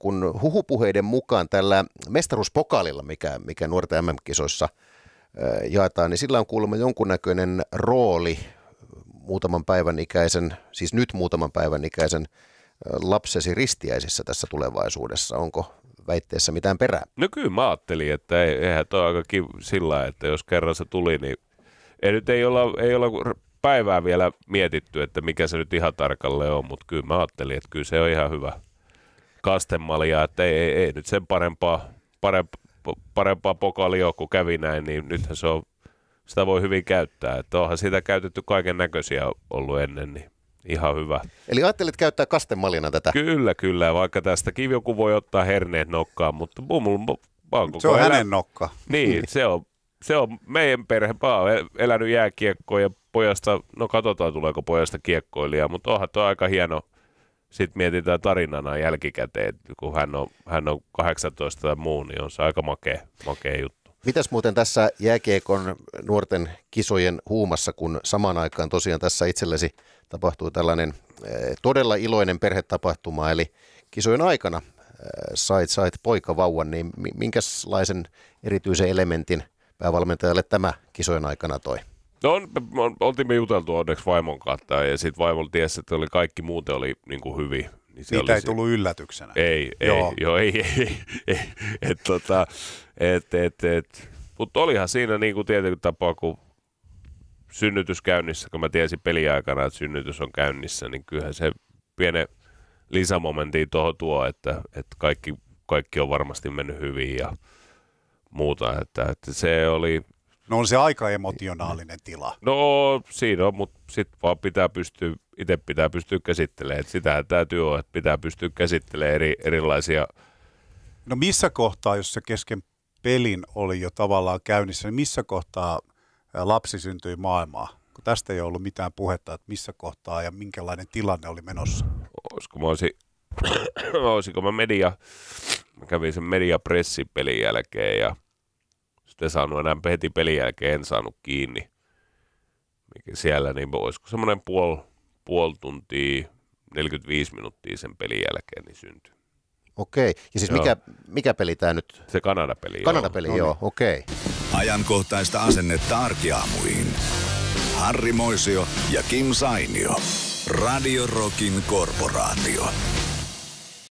kun huhupuheiden mukaan tällä mestaruuspokaalilla, mikä, mikä nuorten MM-kisoissa jaetaan, niin sillä on kuulemma jonkunnäköinen rooli muutaman päivän ikäisen, siis nyt muutaman päivän ikäisen lapsesi ristiäisissä tässä tulevaisuudessa. Onko väitteessä mitään perää? No kyllä mä ajattelin, että ei, eihän toi aika kiv... sillä, että jos kerran se tuli, niin ei, nyt ei olla, ei olla päivää vielä mietitty, että mikä se nyt ihan tarkalleen on, mutta kyllä mä ajattelin, että kyllä se on ihan hyvä, kastemalia, että ei, ei, ei nyt sen parempaa, parempaa, parempaa pokalia ole, kun kävi näin, niin nythän se on, sitä voi hyvin käyttää. Että onhan sitä käytetty kaiken näköisiä ollut ennen, niin ihan hyvä. Eli ajattelit käyttää kastemalina tätä? Kyllä, kyllä, vaikka tästäkin joku voi ottaa herneet nokkaan, mutta mulla, mä oon se on elä... hänen nokka. Niin, niin, se on, se on meidän perhe. Mä oon elänyt jääkiekkoon ja pojasta, no katsotaan tuleeko pojasta kiekkoilija, mutta onhan tuo aika hieno, sitten mietitään tarinana jälkikäteen, kun hän on, hän on 18 tai muu, niin on se aika makea, makea juttu. Mitäs muuten tässä jääkiekon nuorten kisojen huumassa, kun samaan aikaan tosiaan tässä itsellesi tapahtuu tällainen eh, todella iloinen perhetapahtuma, eli kisojen aikana eh, sait, sait poikavauvan, niin minkälaisen erityisen elementin päävalmentajalle tämä kisojen aikana toi? No on, on, oltiin me juteltu onneksi vaimon kanssa ja sitten vaimo tiesi, että oli kaikki muuten oli niin kuin hyvin. Niin se Niitä ei se... tullut yllätyksenä. Ei, ei, joo. joo ei, ei, ei, et, tota, et, et, et. Mutta olihan siinä niin kuin tietenkin tapaa, kun synnytys käynnissä, kun mä tiesin peliaikana, että synnytys on käynnissä, niin kyllähän se pienen lisämomentin tuohon tuo, että, että kaikki, kaikki on varmasti mennyt hyvin ja muuta. Että, että se oli, No on se aika emotionaalinen tila. No siinä on, mutta sitten vaan pitää pystyä, itse pitää pystyä käsittelemään. Sitä täytyy olla, että pitää pystyä käsittelemään eri, erilaisia. No missä kohtaa, jos se kesken pelin oli jo tavallaan käynnissä, niin missä kohtaa lapsi syntyi maailmaa? Kun tästä ei ollut mitään puhetta, että missä kohtaa ja minkälainen tilanne oli menossa. Olisiko mä olisi, olisiko mä media, mä kävin sen mediapressipelin jälkeen ja – sitten saanut enää heti pelin jälkeen, en saanut kiinni. Mikä siellä, niin olisiko semmoinen puoli, puoli tuntia, 45 minuuttia sen pelin jälkeen, niin syntyi. Okei. Ja siis mikä, mikä peli tämä nyt? Se Kanada-peli. Kanada-peli, joo. No niin. joo. Okei. Ajankohtaista asennetta arkiaamuihin. Harri Moisio ja Kim Sainio. Radio Rockin korporaatio.